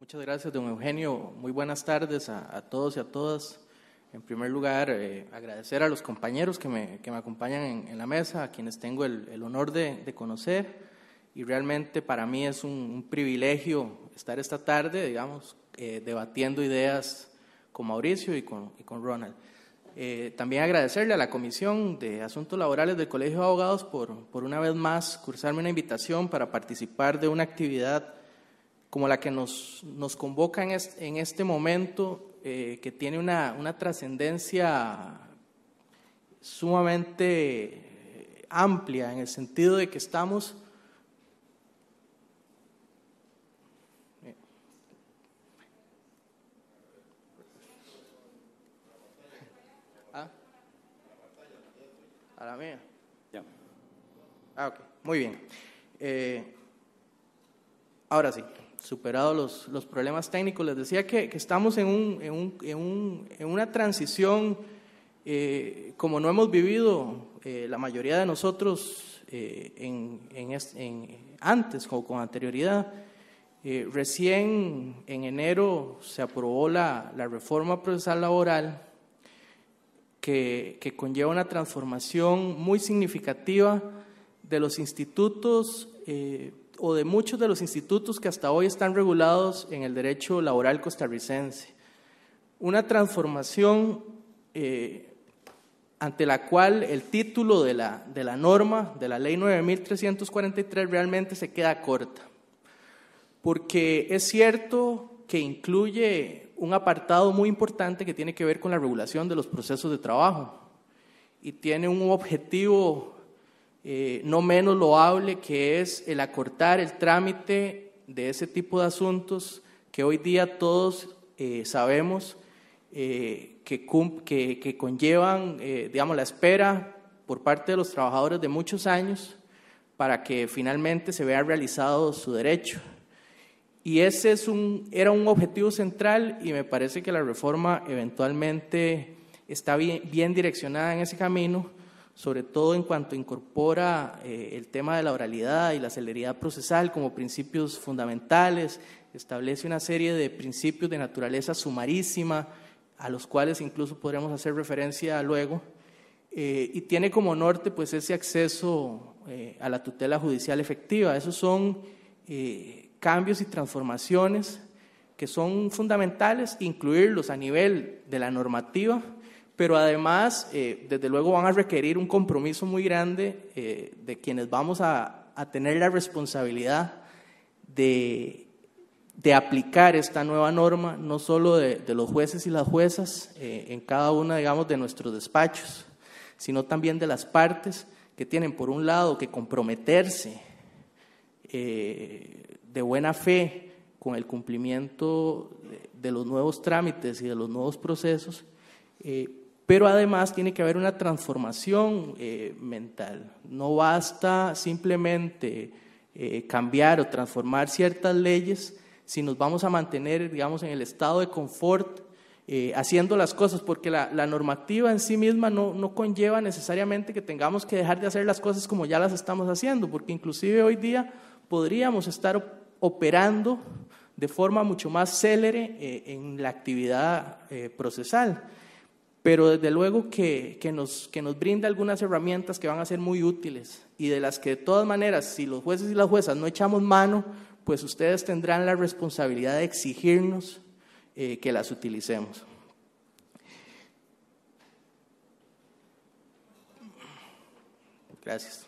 Muchas gracias, don Eugenio. Muy buenas tardes a, todos y a todas. En primer lugar, eh, agradecer a los compañeros que me, acompañan en, la mesa, a quienes tengo el, honor de, de, conocer. Y realmente para mí es un, privilegio estar esta tarde, digamos, eh, debatiendo ideas con Mauricio y con, Ronald. Eh, también agradecerle a la Comisión de Asuntos Laborales del Colegio de Abogados por, por una vez más cursarme una invitación para participar de una actividad como la que nos, nos convoca en, este momento, eh, que tiene una, una trascendencia sumamente eh, amplia, en el sentido de que estamos... Eh, ¿Ah? A la mía. Ya. Ah, ok. Muy bien. ahora sí superado los, problemas técnicos, les decía que, estamos en, en, una transición eh, como no hemos vivido eh, la mayoría de nosotros eh, en, antes o con anterioridad. recién en enero se aprobó la, reforma procesal laboral que, conlleva una transformación muy significativa de los institutos o de muchos de los institutos que hasta hoy están regulados en el derecho laboral costarricense. Una transformación eh, ante la cual el título de la, de la norma, de la ley 9343, realmente se queda corta. Porque es cierto que incluye un apartado muy importante que tiene que ver con la regulación de los procesos de trabajo y tiene un objetivo eh, no menos loable que es el acortar el trámite de ese tipo de asuntos que hoy día todos eh, sabemos eh, que, conllevan, digamos, la espera por parte de los trabajadores de muchos años para que finalmente se vea realizado su derecho. Y ese era un objetivo central y me parece que la reforma eventualmente está bien direccionada en ese camino sobre todo en cuanto incorpora eh, el tema de la oralidad y la celeridad procesal como principios fundamentales, establece una serie de principios de naturaleza sumarísima, a los cuales incluso podremos hacer referencia luego, eh, y tiene como norte pues ese acceso eh, a la tutela judicial efectiva. Esos son cambios y transformaciones que son fundamentales, incluirlos a nivel de la normativa, pero además, eh, desde luego, van a requerir un compromiso muy grande eh, de quienes vamos a, tener la responsabilidad de, aplicar esta nueva norma, no solo de, los jueces y las juezas eh, en cada una, digamos, de nuestros despachos, sino también de las partes que tienen, por un lado, que comprometerse de buena fe con el cumplimiento de, los nuevos trámites y de los nuevos procesos. Pero además tiene que haber una transformación eh, mental. No basta simplemente eh, cambiar o transformar ciertas leyes si nos vamos a mantener, digamos, en el estado de confort eh, haciendo las cosas, porque la, normativa en sí misma no, conlleva necesariamente que tengamos que dejar de hacer las cosas como ya las estamos haciendo, porque inclusive hoy día podríamos estar operando de forma mucho más célere en la actividad procesal pero desde luego que, nos, que nos brinda algunas herramientas que van a ser muy útiles y de las que de todas maneras, si los jueces y las juezas no echamos mano, pues ustedes tendrán la responsabilidad de exigirnos eh, que las utilicemos. Gracias.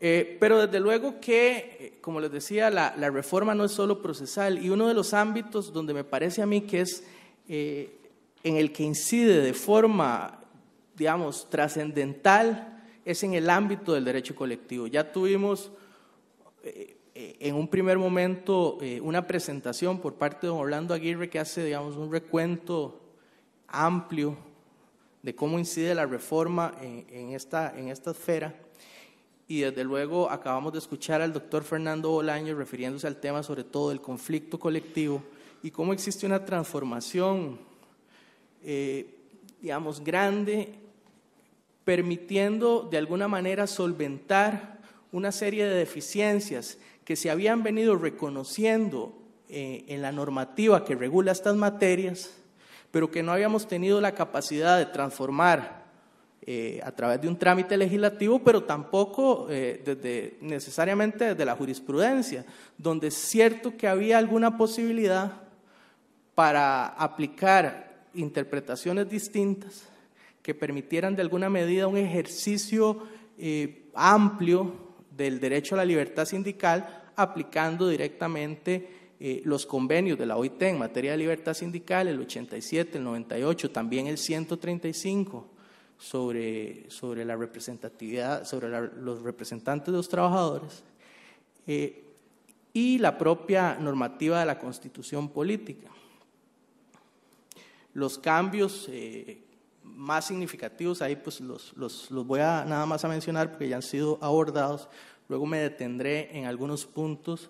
Eh, pero desde luego que, eh, como les decía, la, reforma no es solo procesal y uno de los ámbitos donde me parece a mí que es en el que incide de forma, digamos, trascendental es en el ámbito del derecho colectivo. Ya tuvimos eh, eh, en un primer momento eh, una presentación por parte de don Orlando Aguirre que hace, digamos, un recuento amplio de cómo incide la reforma en, esta, en esta esfera. Y desde luego acabamos de escuchar al doctor Fernando Bolaño refiriéndose al tema sobre todo del conflicto colectivo y cómo existe una transformación eh, digamos, grande, permitiendo de alguna manera solventar una serie de deficiencias que se habían venido reconociendo eh, en la normativa que regula estas materias, pero que no habíamos tenido la capacidad de transformar eh, a través de un trámite legislativo, pero tampoco desde, necesariamente desde la jurisprudencia, donde es cierto que había alguna posibilidad para aplicar interpretaciones distintas que permitieran de alguna medida un ejercicio eh, amplio del derecho a la libertad sindical aplicando directamente eh, los convenios de la OIT en materia de libertad sindical, el 87, el 98, también el 135 sobre, sobre la representatividad, sobre los representantes de los trabajadores eh, y la propia normativa de la constitución política. Los cambios eh, más significativos, ahí pues los, voy a nada más a mencionar porque ya han sido abordados. Luego me detendré en algunos puntos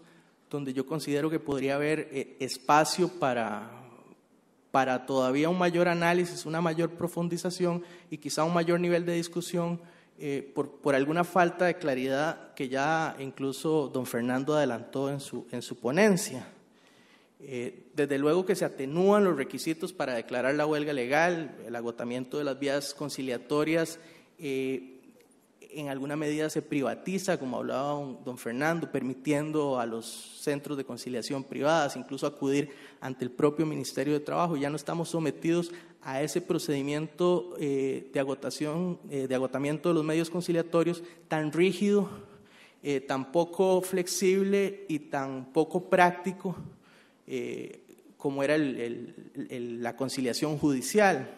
donde yo considero que podría haber eh, espacio para, todavía un mayor análisis, una mayor profundización y quizá un mayor nivel de discusión eh, por, alguna falta de claridad que ya incluso don Fernando adelantó en su ponencia. Eh, desde luego que se atenúan los requisitos para declarar la huelga legal, el agotamiento de las vías conciliatorias, eh, en alguna medida se privatiza, como hablaba don, Fernando, permitiendo a los centros de conciliación privadas incluso acudir ante el propio Ministerio de Trabajo. Ya no estamos sometidos a ese procedimiento eh, de, agotación, de agotamiento de los medios conciliatorios tan rígido, tan poco flexible y tan poco práctico eh, como era la conciliación judicial.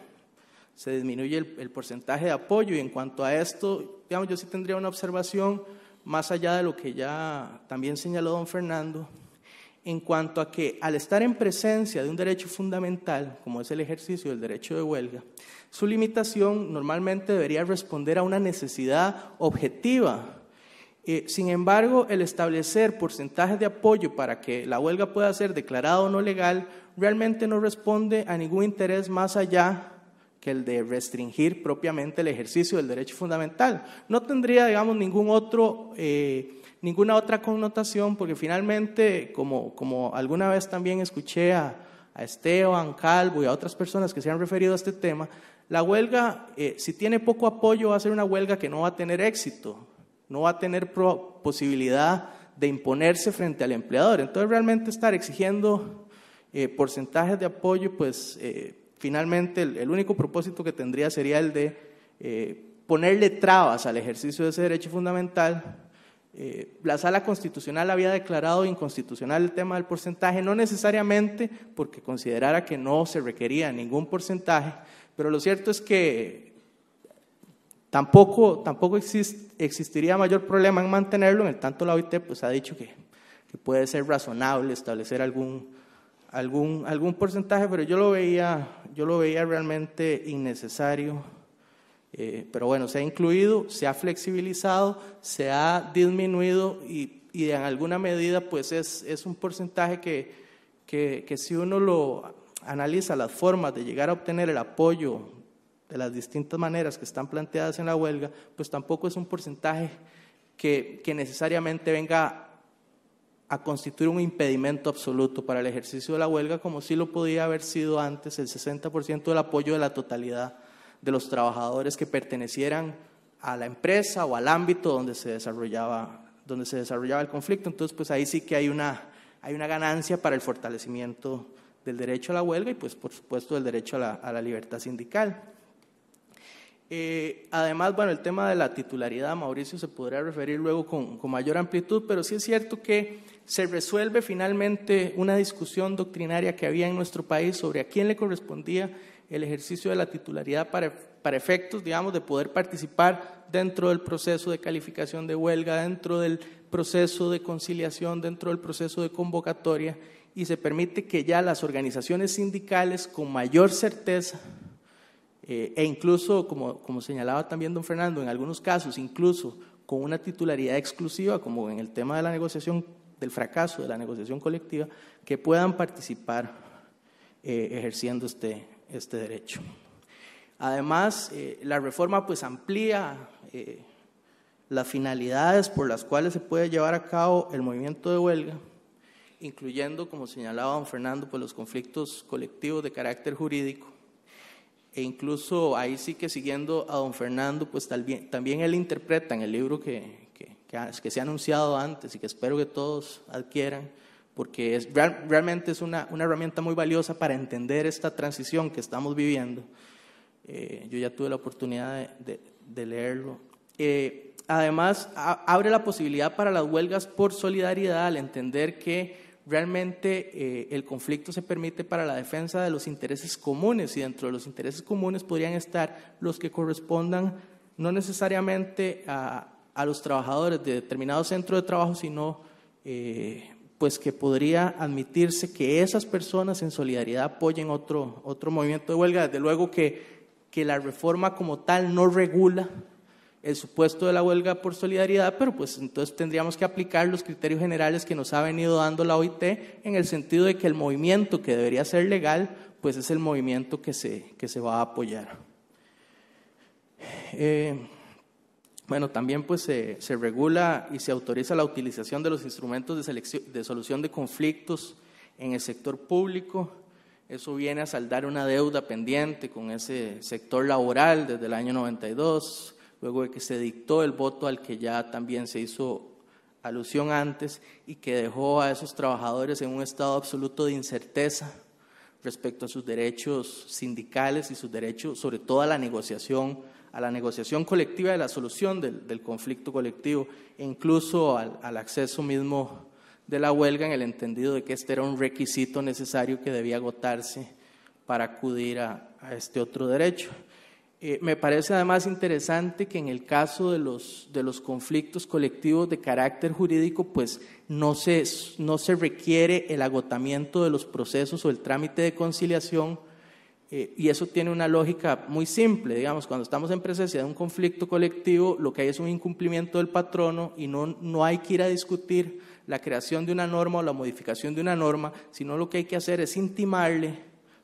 Se disminuye el, porcentaje de apoyo y en cuanto a esto, digamos, yo sí tendría una observación más allá de lo que ya también señaló don Fernando, en cuanto a que al estar en presencia de un derecho fundamental, como es el ejercicio del derecho de huelga, su limitación normalmente debería responder a una necesidad objetiva eh, sin embargo, el establecer porcentajes de apoyo para que la huelga pueda ser declarada o no legal realmente no responde a ningún interés más allá que el de restringir propiamente el ejercicio del derecho fundamental. No tendría, digamos, ningún otro, eh, ninguna otra connotación, porque finalmente, como, alguna vez también escuché a, a, Esteban, Calvo y a otras personas que se han referido a este tema, la huelga, eh, si tiene poco apoyo, va a ser una huelga que no va a tener éxito no va a tener posibilidad de imponerse frente al empleador. Entonces, realmente estar exigiendo eh, porcentajes de apoyo, pues eh, finalmente el, único propósito que tendría sería el de eh, ponerle trabas al ejercicio de ese derecho fundamental. la sala constitucional había declarado inconstitucional el tema del porcentaje, no necesariamente porque considerara que no se requería ningún porcentaje, pero lo cierto es que Tampoco, tampoco existiría mayor problema en mantenerlo, en el tanto la OIT pues, ha dicho que, puede ser razonable establecer algún, algún, algún porcentaje, pero yo lo veía, yo lo veía realmente innecesario. Eh, pero bueno, se ha incluido, se ha flexibilizado, se ha disminuido y, y en alguna medida pues es, un porcentaje que, que si uno lo analiza las formas de llegar a obtener el apoyo de las distintas maneras que están planteadas en la huelga, pues tampoco es un porcentaje que, necesariamente venga a constituir un impedimento absoluto para el ejercicio de la huelga, como si lo podía haber sido antes el 60% del apoyo de la totalidad de los trabajadores que pertenecieran a la empresa o al ámbito donde se desarrollaba, donde se desarrollaba el conflicto. Entonces, pues ahí sí que hay una, ganancia para el fortalecimiento del derecho a la huelga y, pues, por supuesto, del derecho a la libertad sindical. Eh, además, bueno, el tema de la titularidad, Mauricio se podría referir luego con, mayor amplitud, pero sí es cierto que se resuelve finalmente una discusión doctrinaria que había en nuestro país sobre a quién le correspondía el ejercicio de la titularidad para, para efectos, digamos, de poder participar dentro del proceso de calificación de huelga, dentro del proceso de conciliación, dentro del proceso de convocatoria, y se permite que ya las organizaciones sindicales con mayor certeza eh, e incluso, como, señalaba también don Fernando, en algunos casos, incluso con una titularidad exclusiva, como en el tema de la negociación, del fracaso de la negociación colectiva, que puedan participar eh, ejerciendo este, este derecho. Además, eh, la reforma pues amplía las finalidades por las cuales se puede llevar a cabo el movimiento de huelga, incluyendo, como señalaba don Fernando, pues los conflictos colectivos de carácter jurídico e incluso ahí sí que siguiendo a don Fernando, pues también, él interpreta en el libro que, que, que, se ha anunciado antes y que espero que todos adquieran, porque es, realmente es una, una, herramienta muy valiosa para entender esta transición que estamos viviendo. Eh, yo ya tuve la oportunidad de, leerlo. Eh, además, abre la posibilidad para las huelgas por solidaridad al entender que realmente eh, el conflicto se permite para la defensa de los intereses comunes y dentro de los intereses comunes podrían estar los que correspondan no necesariamente a, los trabajadores de determinado centro de trabajo, sino eh, pues que podría admitirse que esas personas en solidaridad apoyen otro, otro movimiento de huelga. Desde luego que, que la reforma como tal no regula el supuesto de la huelga por solidaridad, pero pues entonces tendríamos que aplicar los criterios generales que nos ha venido dando la OIT en el sentido de que el movimiento que debería ser legal, pues es el movimiento que se, que se va a apoyar. Eh, bueno, también pues se, regula y se autoriza la utilización de los instrumentos de, de solución de conflictos en el sector público. Eso viene a saldar una deuda pendiente con ese sector laboral desde el año 92 luego de que se dictó el voto al que ya también se hizo alusión antes y que dejó a esos trabajadores en un estado absoluto de incerteza respecto a sus derechos sindicales y sus derechos, sobre todo a la negociación, a la negociación colectiva de la solución del, conflicto colectivo, e incluso al, acceso mismo de la huelga en el entendido de que este era un requisito necesario que debía agotarse para acudir a este otro derecho. Eh, me parece además interesante que en el caso de los, de los conflictos colectivos de carácter jurídico, pues no se, no se requiere el agotamiento de los procesos o el trámite de conciliación, eh, y eso tiene una lógica muy simple, digamos, cuando estamos en presencia de un conflicto colectivo, lo que hay es un incumplimiento del patrono y no, no hay que ir a discutir la creación de una norma o la modificación de una norma, sino lo que hay que hacer es intimarle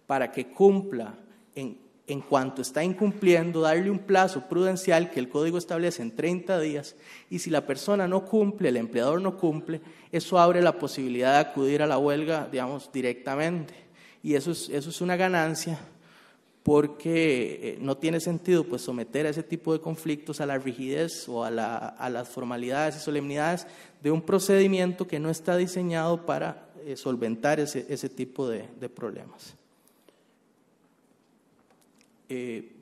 para que cumpla en en cuanto está incumpliendo, darle un plazo prudencial que el código establece en 30 días y si la persona no cumple, el empleador no cumple, eso abre la posibilidad de acudir a la huelga, digamos, directamente. Y eso es, una ganancia porque eh, no tiene sentido pues, someter a ese tipo de conflictos a la rigidez o a, las formalidades y solemnidades de un procedimiento que no está diseñado para eh, solventar ese, tipo de problemas. Eh,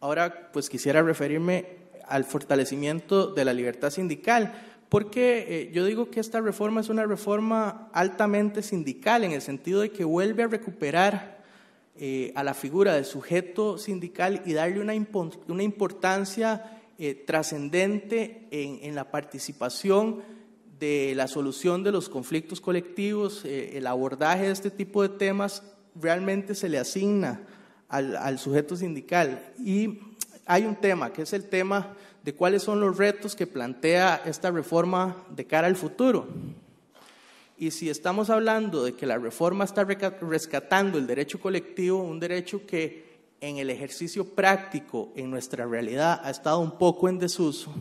ahora, pues quisiera referirme al fortalecimiento de la libertad sindical, porque eh, yo digo que esta reforma es una reforma altamente sindical, en el sentido de que vuelve a recuperar eh, a la figura del sujeto sindical y darle una, importancia trascendente en, la participación de la solución de los conflictos colectivos, el abordaje de este tipo de temas realmente se le asigna al, sujeto sindical. Y hay un tema, que es el tema de cuáles son los retos que plantea esta reforma de cara al futuro. Y si estamos hablando de que la reforma está rescatando el derecho colectivo, un derecho que en el ejercicio práctico, en nuestra realidad, ha estado un poco en desuso,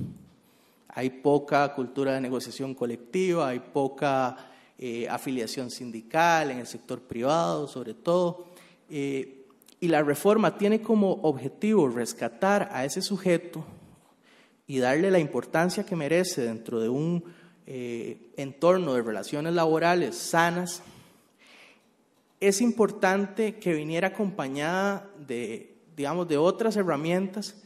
hay poca cultura de negociación colectiva, hay poca eh, afiliación sindical en el sector privado, sobre todo. Eh, y la reforma tiene como objetivo rescatar a ese sujeto y darle la importancia que merece dentro de un eh, entorno de relaciones laborales sanas, es importante que viniera acompañada de, digamos, de otras herramientas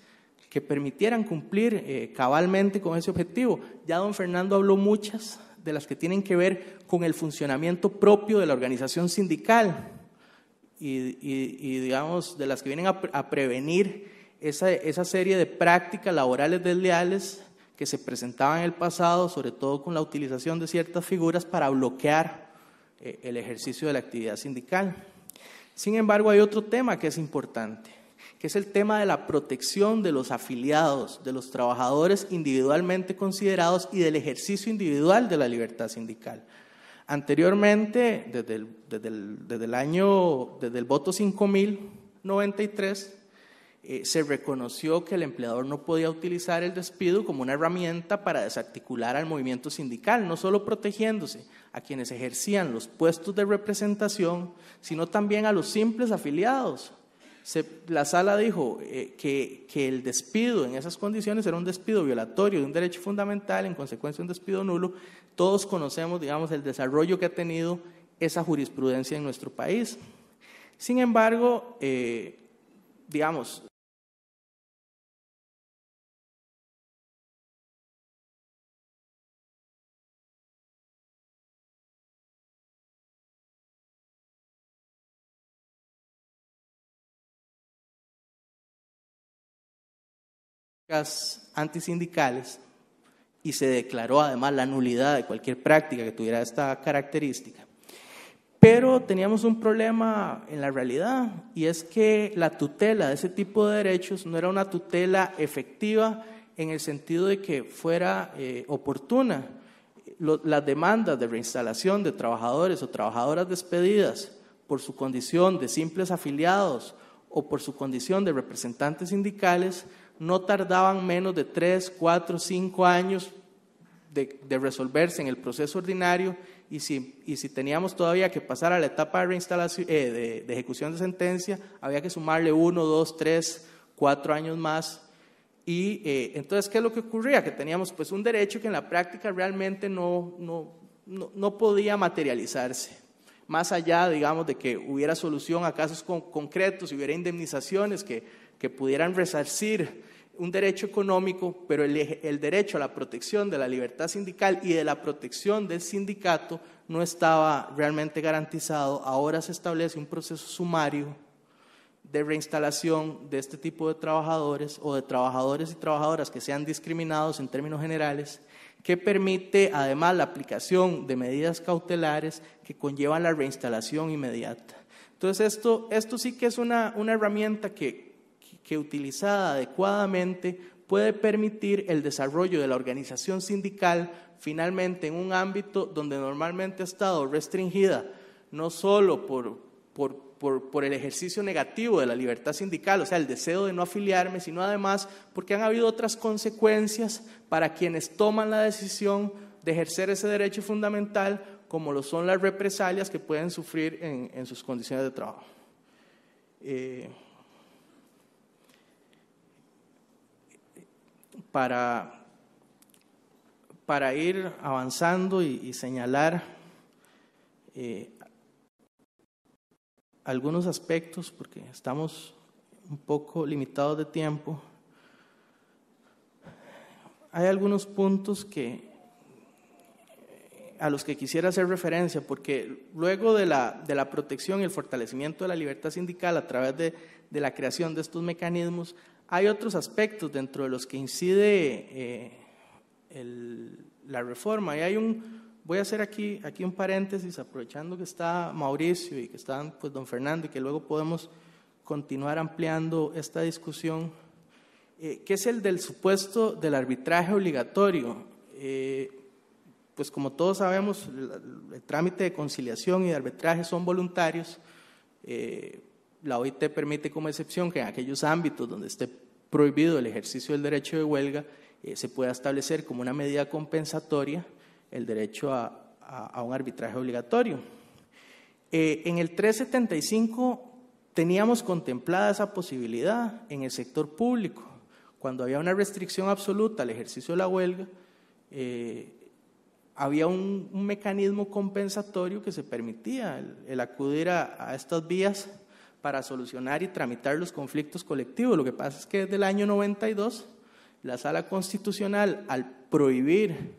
que permitieran cumplir eh, cabalmente con ese objetivo. Ya don Fernando habló muchas de las que tienen que ver con el funcionamiento propio de la organización sindical y, digamos, de las que vienen a, prevenir esa, serie de prácticas laborales desleales que se presentaban en el pasado, sobre todo con la utilización de ciertas figuras para bloquear eh, el ejercicio de la actividad sindical. Sin embargo, hay otro tema que es importante, que es el tema de la protección de los afiliados, de los trabajadores individualmente considerados y del ejercicio individual de la libertad sindical. Anteriormente, desde el, año, desde el voto 5093, eh, se reconoció que el empleador no podía utilizar el despido como una herramienta para desarticular al movimiento sindical, no solo protegiéndose a quienes ejercían los puestos de representación, sino también a los simples afiliados. la sala dijo eh, que, que el despido en esas condiciones era un despido violatorio de un derecho fundamental, en consecuencia un despido nulo, todos conocemos, digamos, el desarrollo que ha tenido esa jurisprudencia en nuestro país. Sin embargo, eh, digamos, antisindicales y se declaró además la nulidad de cualquier práctica que tuviera esta característica. Pero teníamos un problema en la realidad y es que la tutela de ese tipo de derechos no era una tutela efectiva en el sentido de que fuera eh, oportuna. las demandas de reinstalación de trabajadores o trabajadoras despedidas por su condición de simples afiliados o por su condición de representantes sindicales no tardaban menos de 3, 4, cinco años de, resolverse en el proceso ordinario y si, teníamos todavía que pasar a la etapa de, reinstalación, eh, de, ejecución de sentencia, había que sumarle uno, dos, tres, cuatro años más. Y eh, entonces, ¿qué es lo que ocurría? Que teníamos pues un derecho que en la práctica realmente no, podía materializarse más allá, digamos, de que hubiera solución a casos concretos concretos, hubiera indemnizaciones que que pudieran resarcir un derecho económico, pero el, derecho a la protección de la libertad sindical y de la protección del sindicato no estaba realmente garantizado. Ahora se establece un proceso sumario de reinstalación de este tipo de trabajadores o de trabajadores y trabajadoras que sean discriminados en términos generales, que permite además la aplicación de medidas cautelares que conllevan la reinstalación inmediata. Entonces esto, esto sí que es una, una herramienta que, que utilizada adecuadamente puede permitir el desarrollo de la organización sindical finalmente en un ámbito donde normalmente ha estado restringida, no solo por, por, el ejercicio negativo de la libertad sindical, o sea, el deseo de no afiliarme, sino además porque han habido otras consecuencias para quienes toman la decisión de ejercer ese derecho fundamental, como lo son las represalias que pueden sufrir en, sus condiciones de trabajo. Eh, para, ir avanzando y, señalar eh, algunos aspectos, porque estamos un poco limitados de tiempo. Hay algunos puntos que a los que quisiera hacer referencia, porque luego de la, protección y el fortalecimiento de la libertad sindical a través de, de la creación de estos mecanismos, hay otros aspectos dentro de los que incide eh, la reforma. Y hay un, voy a hacer aquí, aquí un paréntesis, aprovechando que está Mauricio y que están pues, don Fernando y que luego podemos continuar ampliando esta discusión, eh, que es el del supuesto del arbitraje obligatorio. Eh, pues como todos sabemos, el, trámite de conciliación y de arbitraje son voluntarios. Eh, la OIT permite como excepción que en aquellos ámbitos donde esté prohibido el ejercicio del derecho de huelga, eh, se pueda establecer como una medida compensatoria el derecho a, a, un arbitraje obligatorio. Eh, en el 375 teníamos contemplada esa posibilidad en el sector público. Cuando había una restricción absoluta al ejercicio de la huelga, eh, había un, mecanismo compensatorio que se permitía el, acudir a, a estas vías para solucionar y tramitar los conflictos colectivos. Lo que pasa es que desde el año 92 la sala constitucional, al prohibir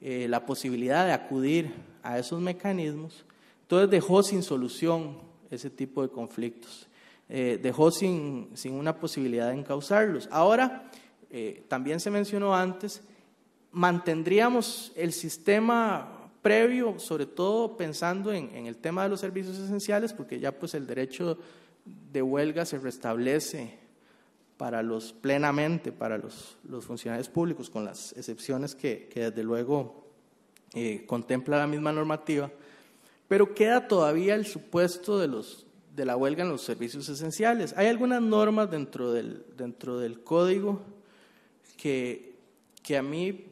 eh, la posibilidad de acudir a esos mecanismos, entonces dejó sin solución ese tipo de conflictos, eh, dejó sin, una posibilidad de encauzarlos. Ahora, eh, también se mencionó antes, mantendríamos el sistema previo, sobre todo pensando en, el tema de los servicios esenciales, porque ya pues el derecho de huelga se restablece para los plenamente, para los, funcionarios públicos, con las excepciones que, desde luego eh, contempla la misma normativa, pero queda todavía el supuesto de, los, de la huelga en los servicios esenciales. Hay algunas normas dentro del, dentro del código que, que a mí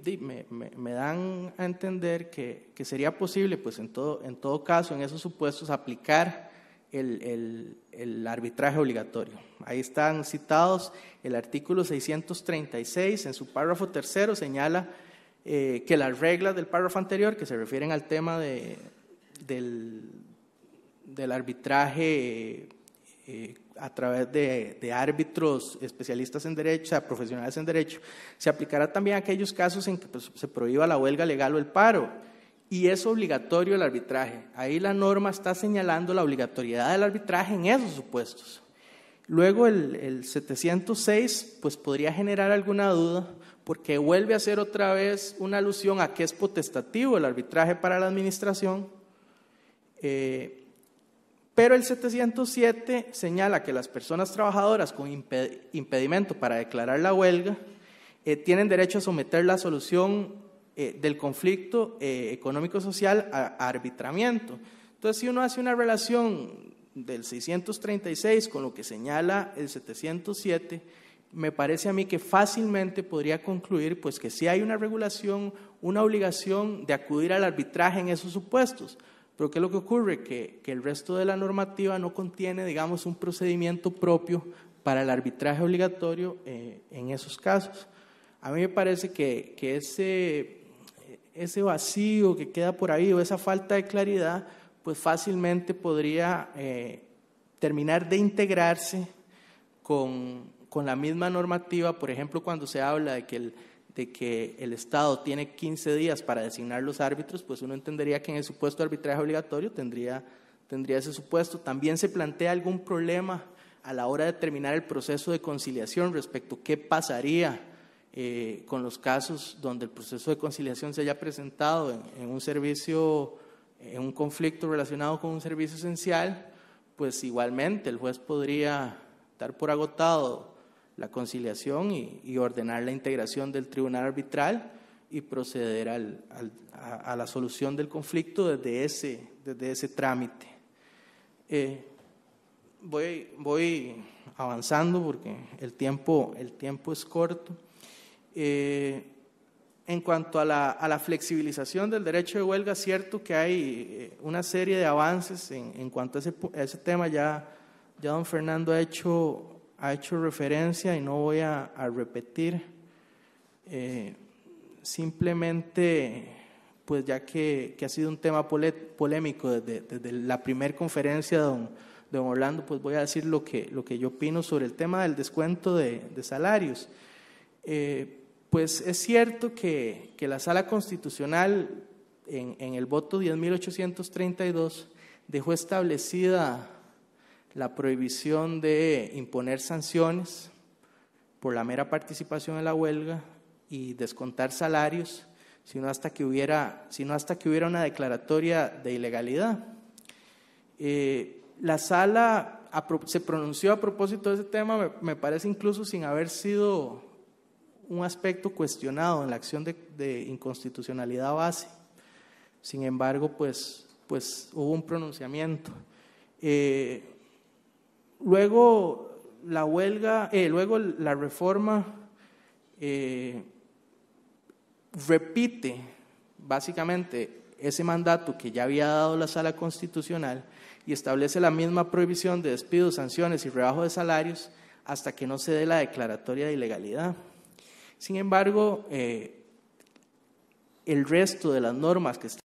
me, dan a entender que, sería posible, pues en todo, en todo caso, en esos supuestos, aplicar el, arbitraje obligatorio. Ahí están citados el artículo 636, en su párrafo tercero señala eh, que las reglas del párrafo anterior, que se refieren al tema de, del, del arbitraje eh, a través de, árbitros especialistas en derecho, sea, profesionales en derecho, se aplicará también a aquellos casos en que pues, se prohíba la huelga legal o el paro. Y es obligatorio el arbitraje. Ahí la norma está señalando la obligatoriedad del arbitraje en esos supuestos. Luego el, 706 pues, podría generar alguna duda porque vuelve a ser otra vez una alusión a que es potestativo el arbitraje para la administración. Eh, pero el 707 señala que las personas trabajadoras con impedimento para declarar la huelga eh, tienen derecho a someter la solución eh, del conflicto eh, económico-social a, arbitramiento. Entonces, si uno hace una relación del 636 con lo que señala el 707, me parece a mí que fácilmente podría concluir pues que sí hay una regulación, una obligación de acudir al arbitraje en esos supuestos. Pero ¿qué es lo que ocurre? Que, el resto de la normativa no contiene, digamos, un procedimiento propio para el arbitraje obligatorio eh, en esos casos. A mí me parece que, ese, ese, vacío que queda por ahí o esa falta de claridad, pues fácilmente podría eh, terminar de integrarse con la misma normativa, por ejemplo, cuando se habla de que el de que el Estado tiene 15 días para designar los árbitros, pues uno entendería que en el supuesto arbitraje obligatorio tendría, tendría ese supuesto. También se plantea algún problema a la hora de terminar el proceso de conciliación respecto a qué pasaría eh, con los casos donde el proceso de conciliación se haya presentado en, un servicio, en un conflicto relacionado con un servicio esencial, pues igualmente el juez podría dar por agotado la conciliación y, ordenar la integración del tribunal arbitral y proceder a, la solución del conflicto desde ese, desde ese trámite. Eh, voy, voy avanzando porque el tiempo, el tiempo es corto. Eh, en cuanto a la, a la, flexibilización del derecho de huelga, es cierto que hay eh, una serie de avances en, en cuanto a ese, ese tema. Ya, ya don Fernando ha hecho ha hecho referencia y no voy a, repetir, eh, simplemente, pues ya que, ha sido un tema polémico desde, la primera conferencia de don, Orlando, pues voy a decir lo que, lo que yo opino sobre el tema del descuento de, salarios. Eh, pues es cierto que, la sala constitucional en, en el voto 10.832 dejó establecida la prohibición de imponer sanciones por la mera participación en la huelga y descontar salarios, sino hasta que hubiera, sino hasta que hubiera una declaratoria de ilegalidad. Eh, la sala se pronunció a propósito de ese tema, me, parece incluso sin haber sido un aspecto cuestionado en la acción de, inconstitucionalidad base. Sin embargo, pues, pues hubo un pronunciamiento. Eh, luego la huelga, eh, luego la reforma eh, repite básicamente ese mandato que ya había dado la sala constitucional y establece la misma prohibición de despidos, sanciones y rebajo de salarios hasta que no se dé la declaratoria de ilegalidad. Sin embargo, eh, el resto de las normas que están